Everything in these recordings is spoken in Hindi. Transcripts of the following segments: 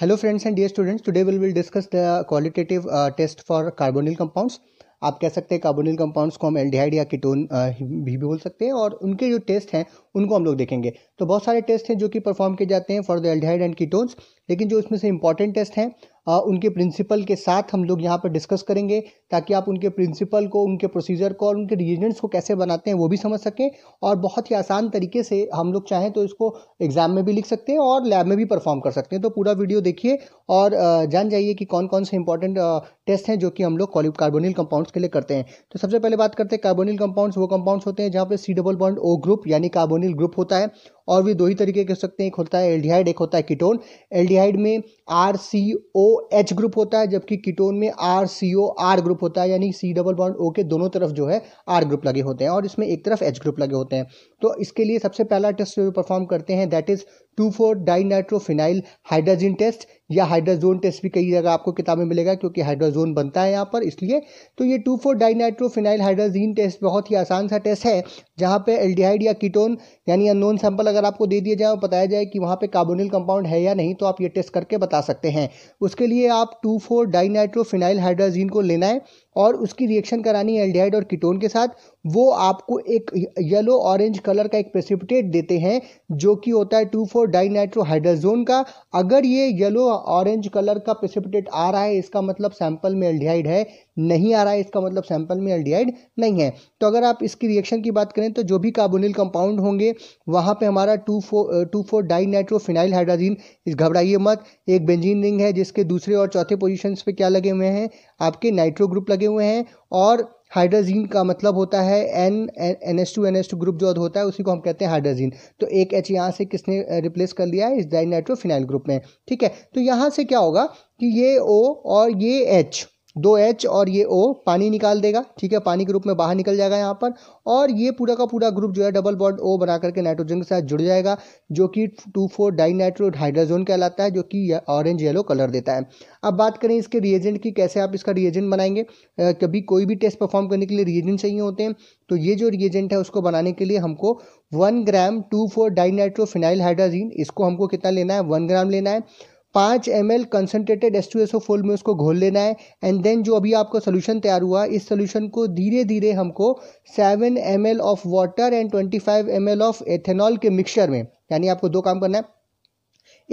hello friends and dear students today will will discuss the qualitative test for carbonyl compounds आप कह सकते हैं कार्बोनिल कंपाउंड्स को हम एल्डिहाइड या कीटोन uh, भी बोल सकते हैं और उनके जो टेस्ट हैं उनको हम लोग देखेंगे तो बहुत सारे टेस्ट हैं जो कि परफॉर्म किए जाते हैं for the aldehyde and ketones लेकिन जो इसमें से इंपॉर्टेंट टेस्ट हैं उनके प्रिंसिपल के साथ हम लोग यहाँ पर डिस्कस करेंगे ताकि आप उनके प्रिंसिपल को उनके प्रोसीजर को और उनके रीजन्स को कैसे बनाते हैं वो भी समझ सकें और बहुत ही आसान तरीके से हम लोग चाहें तो इसको एग्ज़ाम में भी लिख सकते हैं और लैब में भी परफॉर्म कर सकते हैं तो पूरा वीडियो देखिए और जान जाइए कि कौन कौन से इंपॉर्टेंट टेस्ट हैं जो कि हम लोग कार्बोनिल कंपाउंड्स के लिए करते हैं तो सबसे पहले बात करते हैं कार्बोनिल कंपाउंड्स वो कंपाउंड्स होते हैं जहाँ पर C double bond O group यानी कार्बोनिल ग्रुप होता है और भी दो ही तरीके कर सकते हैं एक होता है एल्डिहाइड एक होता है कीटोन एल्डिहाइड में R C O H group होता है जबकि कीटोन में R C O R group होता है यानी सी डबल बॉन्ड ओ के दोनों तरफ जो है आर ग्रुप लगे होते हैं और इसमें एक तरफ एच ग्रुप लगे होते हैं तो इसके लिए सबसे पहला टेस्ट जो परफॉर्म करते हैं that is two four di nitrophenyl hydrazine test या हाइड्रोजोन टेस्ट भी कई जगह आपको किताब में मिलेगा क्योंकि हाइड्रोजोन बनता है यहाँ पर इसलिए तो ये two four di nitrophenyl hydrazine test बहुत ही आसान सा टेस्ट है जहाँ पे एल्डिहाइड या कीटोन यानी अनोन सैंपल अगर आपको दे दिया जाए और बताया जाए कि वहाँ पे कार्बोनिल कंपाउंड है या नहीं तो आप ये टेस्ट करके बता सकते हैं उसके लिए आप two four di nitrophenyl hydrazine को लेना है और उसकी रिएक्शन करानी है एल्डिहाइड और कीटोन के साथ वो आपको एक येलो ऑरेंज कलर का एक प्रेसिपिटेट देते हैं जो कि होता है टू फोर डाइनाइट्रोहाइड्राजोन का अगर ये येलो ऑरेंज कलर का प्रेसिपिटेट आ रहा है इसका मतलब सैंपल में एल्डिहाइड है नहीं आ रहा है इसका मतलब सैंपल में एल्डिहाइड नहीं है तो अगर आप इसकी रिएक्शन की बात करें तो जो भी कार्बोनिल कंपाउंड होंगे वहाँ पे हमारा two four two four di nitrophenyl hydrazine इस घबराइए मत एक बेंजीन रिंग है जिसके दूसरे और चौथे पोजिशन पर क्या लगे हुए हैं आपके नाइट्रो ग्रुप लगे हुए हैं और हाइड्राजीन का मतलब होता है N N S two N S two group जो होता है उसी को हम कहते हैं हाइड्राजीन तो एक एच यहाँ से किसने रिप्लेस कर लिया है इस डाइनाइट्रोफिनाइल ग्रुप में ठीक है तो यहाँ से क्या होगा कि ये ओ और ये एच दो एच और ये ओ पानी निकाल देगा ठीक है पानी के रूप में बाहर निकल जाएगा यहाँ पर और ये पूरा का पूरा ग्रुप जो है डबल बॉन्ड ओ बना करके नाइट्रोजन के साथ जुड़ जाएगा जो कि two four di nitro hydrazone कहलाता है जो कि ऑरेंज येलो कलर देता है अब बात करें इसके रिएजेंट की कैसे आप इसका रिएजेंट बनाएंगे कभी कोई भी टेस्ट परफॉर्म करने के लिए रिएजेंट चाहिए होते हैं तो ये जो रिएजेंट है उसको बनाने के लिए हमको one gram two four di nitrophenyl hydrazine इसको हमको कितना लेना है वन ग्राम लेना है पाँच M L concentrated S two S O four में उसको घोल लेना है एंड देन जो अभी आपका सोल्यूशन तैयार हुआ इस सोल्यूशन को धीरे धीरे हमको seven M L of water and twenty five M L of ethanol के मिक्सचर में यानी आपको दो काम करना है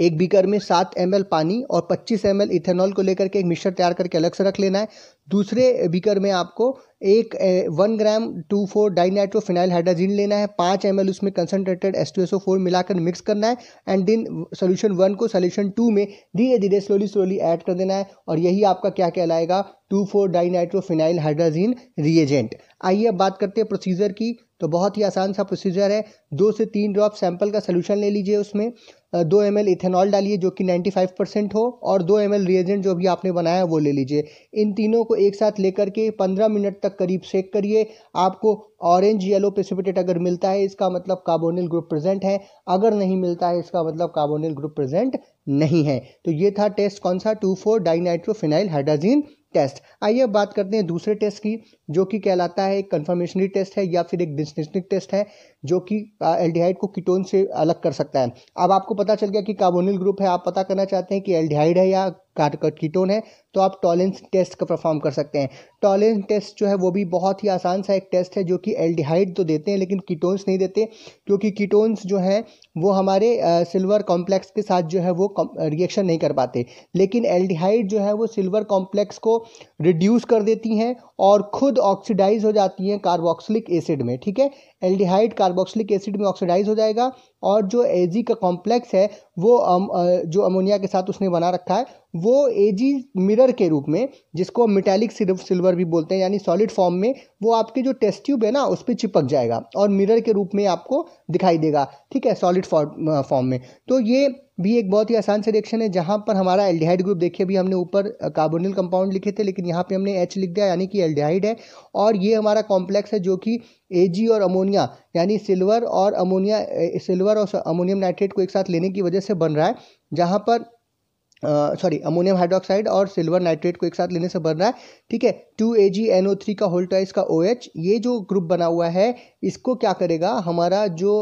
एक बीकर में सात एम पानी और पच्चीस एम इथेनॉल को लेकर के एक मिक्सर तैयार करके अलग से रख लेना है दूसरे बीकर में आपको एक one gram two four dinitro phenyl hydrazine लेना है पाँच एम उसमें concentrated S two S O four मिलाकर मिक्स करना है एंड दिन सोल्यूशन वन को सोल्यूशन टू में धीरे धीरे स्लोली स्लोली ऐड कर देना है और यही आपका क्या कहलाएगा two four dinitro phenyl hydrazine reagent आइए अब बात करते हैं प्रोसीजर की तो बहुत ही आसान सा प्रोसीजर है दो से तीन ड्रॉप सैंपल का सोल्यूशन ले लीजिए उसमें दो एम इथेनॉल डालिए जो कि 95 परसेंट हो और दो एम रिएजेंट जो भी आपने बनाया है वो ले लीजिए इन तीनों को एक साथ लेकर के 15 मिनट तक करीब सेक करिए आपको ऑरेंज येलो प्रेसिपिटेट अगर मिलता है इसका मतलब कार्बोनिल ग्रुप प्रेजेंट है अगर नहीं मिलता है इसका मतलब कार्बोनिल ग्रुप प्रेजेंट नहीं है तो ये था टेस्ट कौन सा two four dinitrophenyl hydrazine test आइए अब बात करते हैं दूसरे टेस्ट की जो कि कहलाता है एक कन्फर्मेशनरी टेस्ट है या फिर एक डिस्टिंक्टिव टेस्ट है जो कि एल्डिहाइड को कीटोन से अलग कर सकता है अब आपको पता चल गया कि कार्बोनिल ग्रुप है आप पता करना चाहते हैं कि एल्डिहाइड है या कीटोन है तो आप टॉलेंस टेस्ट का परफॉर्म कर सकते हैं टॉलेंस टेस्ट जो है वो भी बहुत ही आसान सा एक टेस्ट है जो कि एल्डिहाइड तो देते हैं लेकिन कीटोन्स नहीं देते क्योंकि कीटोन्स जो हैं वो हमारे सिल्वर कॉम्प्लेक्स के साथ जो है वो रिएक्शन नहीं कर पाते लेकिन एल्डिहाइड जो है वो सिल्वर कॉम्प्लेक्स को रिड्यूस कर देती हैं और खुद ऑक्सीडाइज हो जाती हैं कार्बोक्सिलिक एसिड में ठीक है एल्डिहाइड कार्बोक्सिलिक एसिड में ऑक्सीडाइज हो जाएगा और जो एजी का कॉम्प्लेक्स है वो अम, जो अमोनिया के साथ उसने बना रखा है वो एजी मिरर के रूप में जिसको मिटैलिक सिल्वर भी बोलते हैं यानी सॉलिड फॉर्म में वो आपके जो टेस्ट ट्यूब है ना उस पर चिपक जाएगा और मिरर के रूप में आपको दिखाई देगा ठीक है सॉलिड फॉर्म में तो ये भी एक बहुत ही आसान से रिएक्शन है जहाँ पर हमारा एल्डिहाइड ग्रुप देखिए अभी हमने ऊपर कार्बोनिल कंपाउंड लिखे थे लेकिन यहाँ पे हमने एच लिख दिया यानी कि एल्डिहाइड है और ये हमारा कॉम्प्लेक्स है जो कि ए और अमोनिया यानी सिल्वर और अमोनिया सिल्वर और अमोनियम नाइट्रेट को एक साथ लेने की वजह से बन रहा है जहाँ पर सॉरी अमोनियम हाइड्रोक्साइड और सिल्वर नाइट्रेट को एक साथ लेने से बन रहा है ठीक है two A G N O three का होल्टा का ओ OH, एच ये जो ग्रुप बना हुआ है इसको क्या करेगा हमारा जो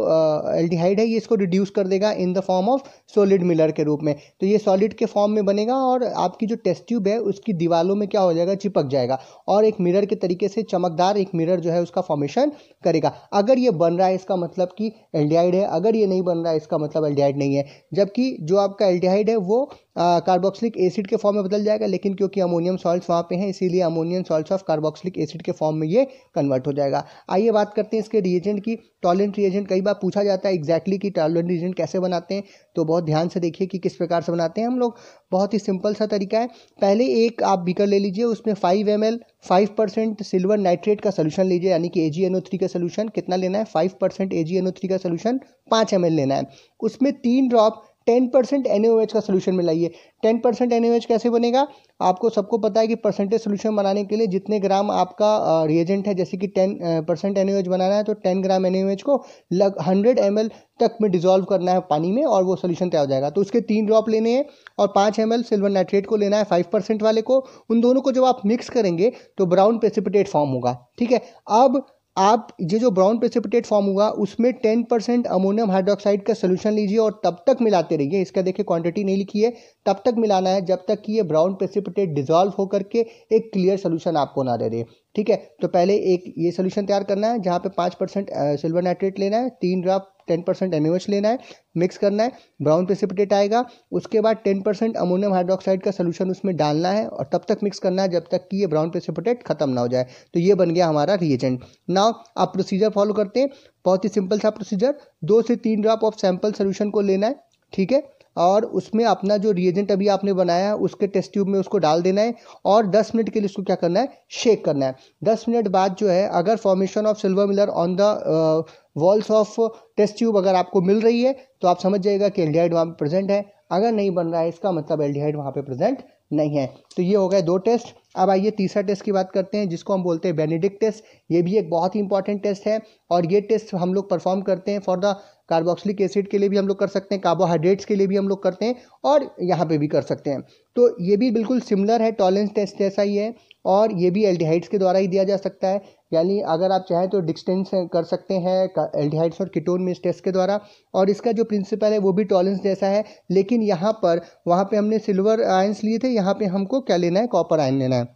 एल्डिहाइड uh, है ये इसको रिड्यूस कर देगा in the form of solid mirror के रूप में तो ये सॉलिड के फॉर्म में बनेगा और आपकी जो टेस्ट ट्यूब है उसकी दीवालों में क्या हो जाएगा चिपक जाएगा और एक मिरर के तरीके से चमकदार एक मिरर जो है उसका फॉर्मेशन करेगा अगर ये बन रहा है इसका मतलब कि एल्डिहाइड है अगर ये नहीं बन रहा है इसका मतलब एल्डिहाइड नहीं है जबकि जो आपका एल्डिहाइड है वो कार्बोक्सिलिक एसिड के फॉर्म में बदल जाएगा लेकिन क्योंकि अमोनियम सॉल्ट वहाँ पे हैं इसीलिए ammonium salts of carboxylic acid के फॉर्म में ये कन्वर्ट हो जाएगा आइए बात करते हैं इसके रिएजेंट की टॉलेंट रिएजेंट कई बार पूछा जाता है एग्जैक्टली कि टॉलेंट रिएजेंट कैसे बनाते हैं तो बहुत ध्यान से देखिए कि किस प्रकार से बनाते हैं हम लोग बहुत ही सिंपल सा तरीका है पहले एक आप बीकर ले लीजिए उसमें five M L five percent silver nitrate का सोल्यूशन लीजिए यानी कि A G N O three का सोल्यूशन कितना लेना है five percent A G N O three का सोल्यूशन पाँच एम एल लेना है उसमें तीन ड्रॉप टेन परसेंट एन का सोल्यूशन में लाइए टेन परसेंट एन कैसे बनेगा आपको सबको पता है कि परसेंटेज सोल्यूशन बनाने के लिए जितने ग्राम आपका रिएजेंट है जैसे कि टेन परसेंट एन बनाना है तो टेन ग्राम एन को लग हंड्रेड एम तक में डिजोल्व करना है पानी में और वो सोल्यूशन तैयार हो जाएगा तो उसके तीन ड्रॉप लेने हैं और पाँच एम सिल्वर नाइट्रेट को लेना है फाइव परसेंट वाले को उन दोनों को जब आप मिक्स करेंगे तो ब्राउन प्रेसिपिटेट फॉर्म होगा ठीक है अब आप ये जो ब्राउन प्रेसिपिटेट फॉर्म हुआ उसमें टेन परसेंट अमोनियम हाइड्रोक्साइड का सोल्यूशन लीजिए और तब तक मिलाते रहिए इसका देखिए क्वांटिटी नहीं लिखी है तब तक मिलाना है जब तक कि ये ब्राउन प्रेसिपिटेट डिजॉल्व होकर के एक क्लियर सोल्यूशन आपको ना दे दे ठीक है तो पहले एक ये सोल्यूशन तैयार करना है जहाँ पे पाँच परसेंट सिल्वर नाइट्रेट लेना है तीन ड्राफ्ट टेन परसेंट लेना है मिक्स करना है ब्राउन प्रेसिपिटेट आएगा उसके बाद टेन परसेंट अमोनियम हाइड्रोक्साइड का सोल्यूशन उसमें डालना है और तब तक मिक्स करना है जब तक कि ये ब्राउन प्रेसिपिटेट खत्म ना हो जाए तो ये बन गया हमारा रिएजेंट नाउ आप प्रोसीजर फॉलो करते हैं बहुत ही सिंपल सा प्रोसीजर दो से तीन ड्रॉप ऑफ सैंपल सोल्यूशन को लेना है ठीक है और उसमें अपना जो रिएजेंट अभी आपने बनाया है उसके टेस्ट ट्यूब में उसको डाल देना है और 10 मिनट के लिए उसको क्या करना है शेक करना है 10 मिनट बाद जो है अगर formation of silver mirror on the walls of test tube अगर आपको मिल रही है तो आप समझ जाएगा कि एल्डिहाइड वहाँ पर प्रेजेंट है अगर नहीं बन रहा है इसका मतलब एल्डिहाइड वहाँ पर प्रेजेंट नहीं है तो ये हो गए दो टेस्ट अब आइए तीसरा टेस्ट की बात करते हैं जिसको हम बोलते हैं बेनेडिक टेस्ट ये भी एक बहुत ही इंपॉर्टेंट टेस्ट है और ये टेस्ट हम लोग परफॉर्म करते हैं फॉर द कार्बोक्सिलिक एसिड के लिए भी हम लोग कर सकते हैं कार्बोहाइड्रेट्स के लिए भी हम लोग करते हैं और यहाँ पे भी कर सकते हैं तो ये भी बिल्कुल सिमिलर है टॉलेंस टेस्ट जैसा ही है और ये भी एल्डिहाइड्स के द्वारा ही दिया जा सकता है यानी अगर आप चाहें तो डिस्टेंस कर सकते हैं एल्डिहाइड्स और किटोन में इस टेस्ट के द्वारा और इसका जो प्रिंसिपल है वो भी टॉलेंस जैसा है लेकिन यहाँ पर वहाँ पर हमने सिल्वर आयंस लिए थे यहाँ पर हमको क्या लेना है कॉपर आयन लेना है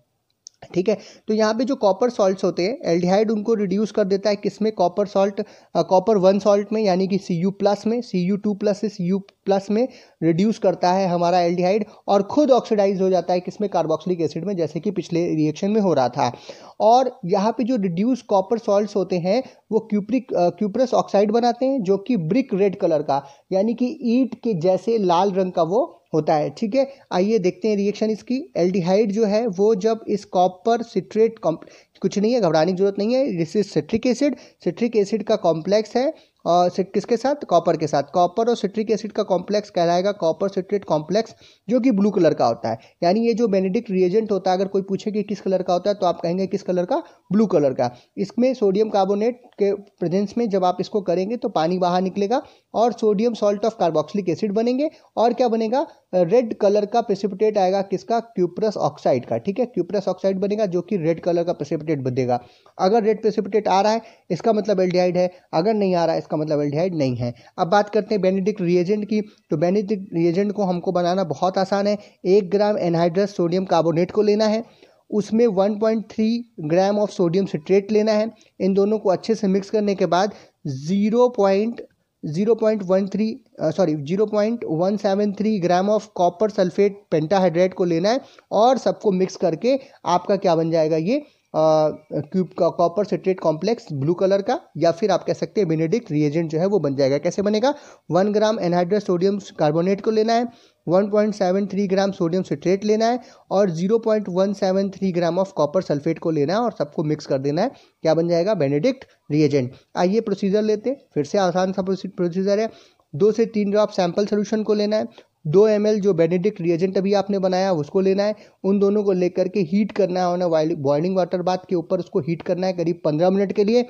ठीक है तो यहाँ पे जो कॉपर सॉल्ट होते हैं एल्डिहाइड उनको रिड्यूस कर देता है किसमें copper salt copper one salt में यानी कि सी यू प्लस में सी यू टू प्लस से सी यू प्लस में रिड्यूस करता है हमारा एल्डिहाइड और खुद ऑक्सीडाइज हो जाता है किसमें कार्बोक्सिलिक एसिड में जैसे कि पिछले रिएक्शन में हो रहा था और यहाँ पे जो रिड्यूस कॉपर सॉल्ट होते हैं वो क्यूप्रिक क्यूप्रस ऑक्साइड बनाते हैं जो कि ब्रिक रेड कलर का यानी कि ईट के जैसे लाल रंग का वो होता है ठीक है आइए देखते हैं रिएक्शन इसकी एल्डिहाइड जो है वो जब इस कॉपर सिट्रेट कुछ नहीं है घबराने की जरूरत नहीं है this is citric acid citric acid का कॉम्प्लेक्स है और किसके साथ कॉपर के साथ कॉपर और सिट्रिक एसिड का कॉम्प्लेक्स कहलाएगा कॉपर सिट्रेट कॉम्प्लेक्स जो कि ब्लू कलर का होता है यानी ये जो बेनेडिक्ट रिएजेंट होता है अगर कोई पूछे कि किस कलर का होता है तो आप कहेंगे किस कलर का ब्लू कलर का इसमें सोडियम कार्बोनेट के प्रेजेंस में जब आप इसको करेंगे तो पानी बाहर निकलेगा और sodium salt of carboxylic acid बनेंगे और क्या बनेगा रेड कलर का प्रेसिपिटेट आएगा किसका क्यूप्रस ऑक्साइड का ठीक है क्यूप्रस ऑक्साइड बनेगा जो कि रेड कलर का प्रेसिपिटेट बनेगा अगर रेड प्रेसिपिटेट आ रहा है इसका मतलब एल्डिहाइड है अगर नहीं आ रहा है इसका मतलब एल्डिहाइड नहीं है अब बात करते हैं बेनेडिक रिएजेंट की तो बेनेडिक रिएजेंट को हमको बनाना बहुत आसान है एक ग्राम एनहाइड्रस सोडियम कार्बोनेट को लेना है उसमें 1.3 ग्राम ऑफ सोडियम सिट्रेट लेना है इन दोनों को अच्छे से मिक्स करने के बाद zero point one three sorry zero point one seven three gram of copper sulphate pentahydrate को लेना है और सबको मिक्स करके आपका क्या बन जाएगा ये क्यूब का copper citrate complex blue colour का या फिर आप कह सकते हैं बेनेडिक्ट रिएजेंट जो है वो बन जाएगा कैसे बनेगा one gram anhydro sodium carbonate को लेना है 1.73 ग्राम सोडियम सिट्रेट लेना है और 0.173 ग्राम ऑफ कॉपर सल्फेट को लेना है और सबको मिक्स कर देना है क्या बन जाएगा बेनेडिक्ट रिएजेंट आइए प्रोसीजर लेते हैं फिर से आसान सा प्रोसीजर है दो से तीन ड्रॉप सैंपल सोल्यूशन को लेना है दो एम जो बेनेडिक्ट रिएजेंट अभी आपने बनाया उसको लेना है उन दोनों को लेकर के हीट करना है उन्हें बॉइलिंग वाटर बाथ के ऊपर उसको हीट करना है करीब पंद्रह मिनट के लिए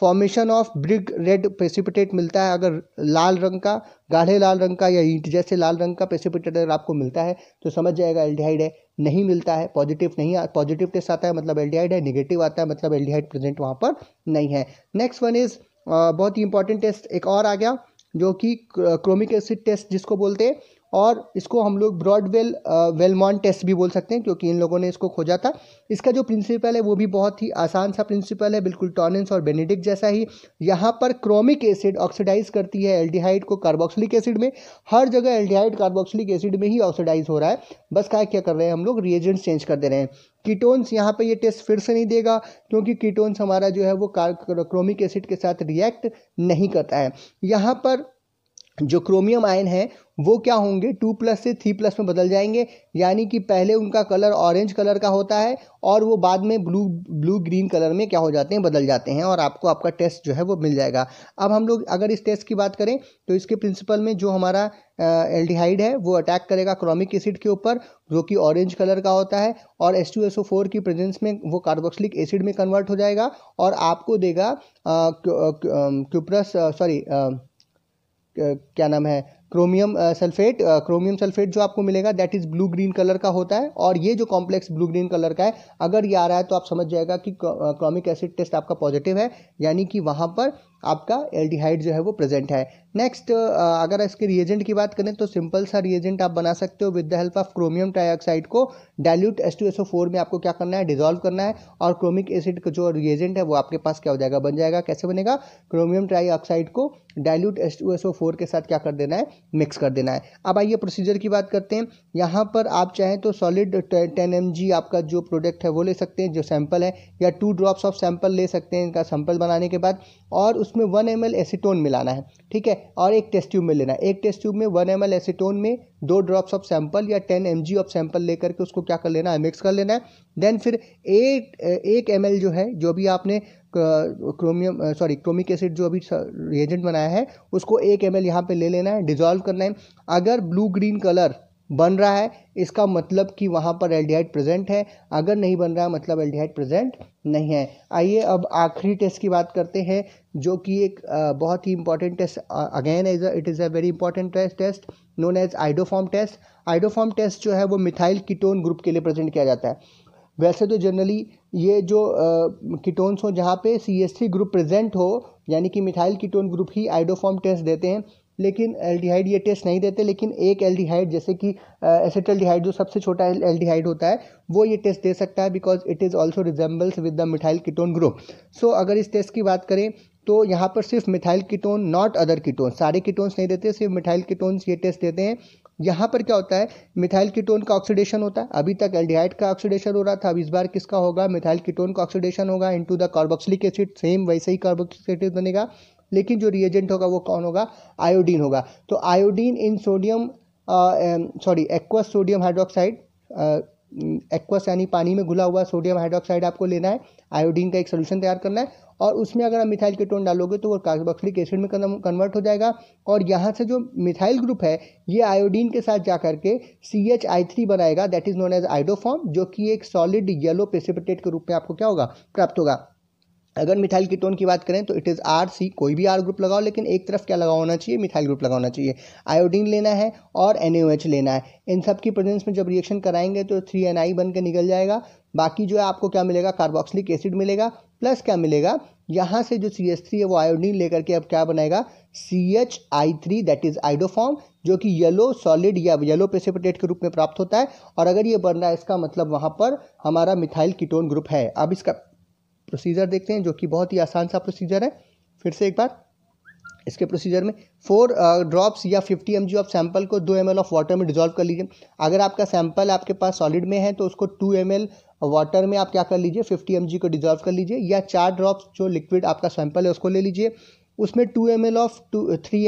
formation of brick red precipitate मिलता है अगर लाल रंग का गाढ़े लाल रंग का या ईंट जैसे लाल रंग का प्रेसिपिटेट अगर आपको मिलता है तो समझ जाएगा एल्डिहाइड है नहीं मिलता है पॉजिटिव नहीं पॉजिटिव टेस्ट आता है मतलब एल्डिहाइड है निगेटिव आता है मतलब एल्डिहाइड प्रेजेंट वहाँ पर नहीं है नेक्स्ट वन इज़ बहुत ही इंपॉर्टेंट टेस्ट एक और आ गया जो कि क्रोमिक एसिड टेस्ट जिसको बोलते हैं और इसको हम लोग ब्रॉडवेल वेलमॉन टेस्ट भी बोल सकते हैं क्योंकि इन लोगों ने इसको खोजा था इसका जो प्रिंसिपल है वो भी बहुत ही आसान सा प्रिंसिपल है बिल्कुल टॉनेंस और बेनेडिक जैसा ही यहाँ पर क्रोमिक एसिड ऑक्सीडाइज करती है एल्डिहाइड को कार्बोक्सिलिक एसिड में हर जगह एल्डिहाइड कार्बोक्सिलिक एसिड में ही ऑक्सीडाइज हो रहा है बस क्या क्या कर रहे हैं हम लोग रिएजेंट्स चेंज कर दे रहे हैं कीटोन्स यहाँ पर ये टेस्ट फिर से नहीं देगा क्योंकि कीटोन्स हमारा जो है वो क्रोमिक एसिड के साथ रिएक्ट नहीं करता है यहाँ पर जो क्रोमियम आयन है वो क्या होंगे टू प्लस से थ्री प्लस में बदल जाएंगे यानी कि पहले उनका कलर ऑरेंज कलर का होता है और वो बाद में ब्लू ब्लू ग्रीन कलर में क्या हो जाते हैं बदल जाते हैं और आपको आपका टेस्ट जो है वो मिल जाएगा अब हम लोग अगर इस टेस्ट की बात करें तो इसके प्रिंसिपल में जो हमारा एल्डिहाइड है वो अटैक करेगा क्रोमिक एसिड के ऊपर जो कि ऑरेंज कलर का होता है और S two S O four की प्रेजेंस में वो कार्बोक्सलिक एसिड में कन्वर्ट हो जाएगा और आपको देगा क्यूप्रस सॉरी क्या नाम है क्रोमियम सल्फेट क्रोमियम सल्फेट जो आपको मिलेगा that is blue green colour का होता है और ये जो कॉम्प्लेक्स ब्लू ग्रीन कलर का है अगर ये आ रहा है तो आप समझ जाएगा कि क्रोमिक एसिड टेस्ट आपका पॉजिटिव है यानी कि वहाँ पर आपका एल्डिहाइड जो है वो प्रेजेंट है नेक्स्ट अगर इसके रिएजेंट की बात करें तो सिंपल सा रिएजेंट आप बना सकते हो with the help of chromium trioxide को dilute S two S O four में आपको क्या करना है डिजोल्व करना है और क्रोमिक एसिड का जो रिएजेंट है वो आपके पास क्या हो जाएगा बन जाएगा कैसे बनेगा क्रोमियम ट्राइऑक्साइड को dilute S two S O four के साथ क्या कर देना है मिक्स कर देना है अब आइए प्रोसीजर की बात करते हैं यहाँ पर आप चाहें तो सॉलिड टेन एम जी आपका जो प्रोडक्ट है वो ले सकते हैं जो सैंपल है या टू ड्रॉप्स ऑफ सैंपल ले सकते हैं इनका सैंपल बनाने के बाद और उसमें वन एम एसीटोन मिलाना है ठीक है और एक टेस्ट ट्यूब में लेना है एक टेस्ट ट्यूब में वन एम एसीटोन में दो ड्रॉप्स ऑफ सैंपल या टेन एम ऑफ सैंपल लेकर के उसको क्या कर लेना है मिक्स कर लेना है देन फिर एक एक एम जो है जो भी आपने क्रोमियम सॉरी क्रोमिक एसिड जो अभी रिएजेंट बनाया है उसको एक एम एल यहाँ पर ले लेना है डिजॉल्व करना है अगर ब्लू ग्रीन कलर बन रहा है इसका मतलब कि वहाँ पर एल्डिहाइड प्रेजेंट है अगर नहीं बन रहा है मतलब एल्डिहाइड प्रेजेंट नहीं है आइए अब आखिरी टेस्ट की बात करते हैं जो कि एक बहुत ही important test again as it is a very important test known as iodoform test iodoform test जो है वो मिथाइल कीटोन ग्रुप के लिए प्रेजेंट किया जाता है वैसे तो जनरली ये जो कीटोन्स हो जहाँ पे सी एस ग्रुप प्रेजेंट हो यानी कि मिथाइल कीटोन ग्रुप ही आइडोफॉर्म टेस्ट देते हैं लेकिन एल्डिहाइड ये टेस्ट नहीं देते लेकिन एक एल्डिहाइड जैसे कि एसिटल्डिहाइड जो सबसे छोटा एल्डिहाइड होता है वो ये टेस्ट दे सकता है because it is also resembles with the methyl ketone group so अगर इस टेस्ट की बात करें तो यहाँ पर सिर्फ methyl ketone not other ketone सारे कीटोन्स नहीं देते सिर्फ मिथाइल कीटोन्स ये टेस्ट देते हैं यहाँ पर क्या होता है मिथाइल कीटोन का ऑक्सीडेशन होता है अभी तक एल्डिहाइड का ऑक्सीडेशन हो रहा था अब इस बार किसका होगा मिथाइल कीटोन का ऑक्सीडेशन होगा into the carboxylic acid same वैसे ही कार्बोक्सिलिक एसिड बनेगा लेकिन जो रिएजेंट होगा वो कौन होगा आयोडीन होगा तो iodine in sodium sorry aqueous sodium hydroxide aqueous यानी पानी में घुला हुआ सोडियम हाइड्रोक्साइड आपको लेना है आयोडीन का एक सोल्यूशन तैयार करना है और उसमें अगर आप मिथाइल केटोन डालोगे तो वो कार्बोक्सिलिक एसिड में कन्वर्ट हो जाएगा और यहाँ से जो मिथाइल ग्रुप है ये आयोडीन के साथ जा करके सी एच आई थ्री बनाएगा that is known as iodoform जो कि एक सॉलिड येलो पेसिपिटेट के रूप में आपको क्या होगा प्राप्त होगा अगर मिथाइल कीटोन की बात करें तो इट इज़ आर सी कोई भी आर ग्रुप लगाओ लेकिन एक तरफ क्या लगा होना चाहिए मिथाइल ग्रुप लगाना चाहिए आयोडीन लेना है और एन लेना है इन सब की प्रेजेंस में जब रिएक्शन कराएंगे तो थ्री एन आई बन के निकल जाएगा बाकी जो है आपको क्या मिलेगा कार्बोक्सिलिक एसिड मिलेगा प्लस क्या मिलेगा यहाँ से जो सी एस थ्री है वो आयोडीन लेकर के अब क्या बनाएगा C H I three that is iodoform जो कि येलो सॉलिड या येलो प्रेसिपिटेट के रूप में प्राप्त होता है और अगर ये बन रहा है इसका मतलब वहाँ पर हमारा मिथाइल कीटोन ग्रुप है अब इसका प्रोसीजर देखते हैं जो कि बहुत ही आसान सा प्रोसीजर है फिर से एक बार इसके प्रोसीजर में फोर ड्रॉप्स uh, या fifty M G of sample को दो एम एल ऑफ वाटर में डिजॉल्व कर लीजिए अगर आपका सैंपल आपके पास सॉलिड में है तो उसको टू एम एल वाटर में आप क्या कर लीजिए फिफ्टी एम जी को डिजॉल्व कर लीजिए या चार ड्रॉप्स जो लिक्विड आपका सैंपल है उसको ले लीजिए उसमें two M L of two three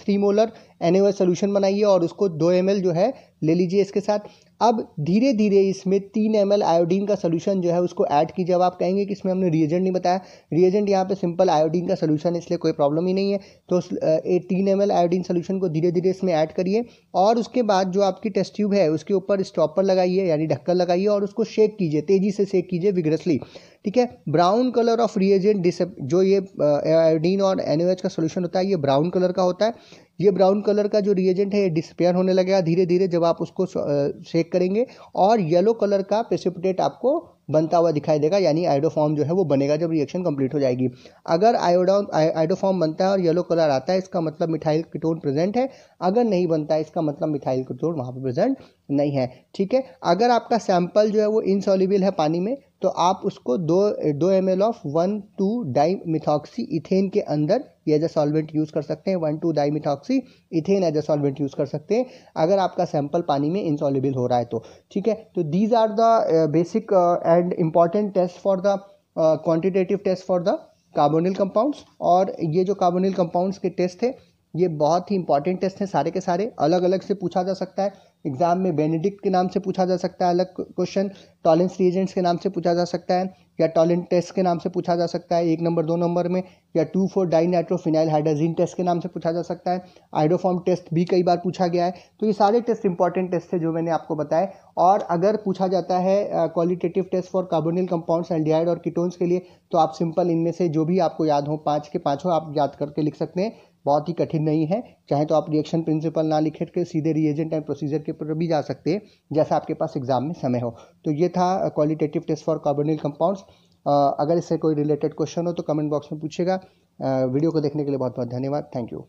three molar N solution बनाइए और उसको दो एम एल जो है ले लीजिए इसके साथ अब धीरे धीरे इसमें तीन एम आयोडीन का सोल्यूशन जो है उसको ऐड कीजिए अब आप कहेंगे कि इसमें हमने रिएजेंट नहीं बताया रिएजेंट यहाँ पे सिंपल आयोडीन का सोल्यूशन इसलिए कोई प्रॉब्लम ही नहीं है तो तीन एम आयोडीन सोल्यूशन को धीरे धीरे इसमें ऐड करिए और उसके बाद जो आपकी टेस्ट ट्यूब है उसके ऊपर स्टॉपर लगाइए यानी ढक्कर लगाइए और उसको शेक कीजिए तेज़ी से शेक कीजिए विग्रसली ठीक है ब्राउन कलर ऑफ रिएजेंट जो ये एडीन uh, और एन का सोल्यूशन होता है ये ब्राउन कलर का होता है ये ब्राउन कलर का जो रिएजेंट है ये डिस्पेयर होने लगेगा धीरे धीरे जब आप उसको शेक uh, करेंगे और येलो कलर का प्रेसिपिटेट आपको बनता हुआ दिखाई देगा यानी आइडोफॉर्म जो है वो बनेगा जब रिएक्शन कंप्लीट हो जाएगी अगर आयोडाउन आइडोफॉर्म बनता है और येलो कलर आता है इसका मतलब मिठाइल कीटोन प्रेजेंट है अगर नहीं बनता है इसका मतलब मिठाइल कीटोन वहाँ पर प्रेजेंट नहीं है ठीक है अगर आपका सैंपल जो है वो इनसॉल्यूबल है पानी में तो आप उसको दो दो M L of one two di methoxy ethane के अंदर एज अ सॉल्वेंट यूज़ कर सकते हैं one two di methoxy ethane as a solvent use कर सकते हैं अगर आपका सैंपल पानी में इंसॉल्यूबल हो रहा है तो ठीक है तो these are the basic and important test for the quantitative test for the carbonyl compounds और ये जो कार्बोनिल कंपाउंड्स के टेस्ट थे ये बहुत ही इंपॉर्टेंट टेस्ट हैं सारे के सारे अलग अलग से पूछा जा सकता है एग्जाम में बेनेडिक्ट के नाम से पूछा जा सकता है अलग क्वेश्चन टॉलेंस रिएजेंट्स के नाम से पूछा जा सकता है या टॉलेंट टेस्ट के नाम से पूछा जा सकता है एक नंबर दो नंबर में या two four di nitrophenyl hydrazine test के नाम से पूछा जा सकता है आइडोफॉर्म टेस्ट भी कई बार पूछा गया है तो ये सारे टेस्ट इंपॉर्टेंट टेस्ट थे जो मैंने आपको बताए और अगर पूछा जाता है qualitative test for carbonyl compounds aldehyde और किटोन्स के लिए तो आप सिंपल इनमें से जो भी आपको याद हो पाँच के पाँचों आप याद करके लिख सकते हैं बहुत ही कठिन नहीं है चाहे तो आप रिएक्शन प्रिंसिपल ना लिखे के सीधे रिएजेंट एंड प्रोसीजर के ऊपर भी जा सकते हैं जैसा आपके पास एग्जाम में समय हो तो ये था qualitative test for carbonyl compounds अगर इससे कोई रिलेटेड क्वेश्चन हो तो कमेंट बॉक्स में पूछेगा वीडियो uh, को देखने के लिए बहुत बहुत धन्यवाद थैंक यू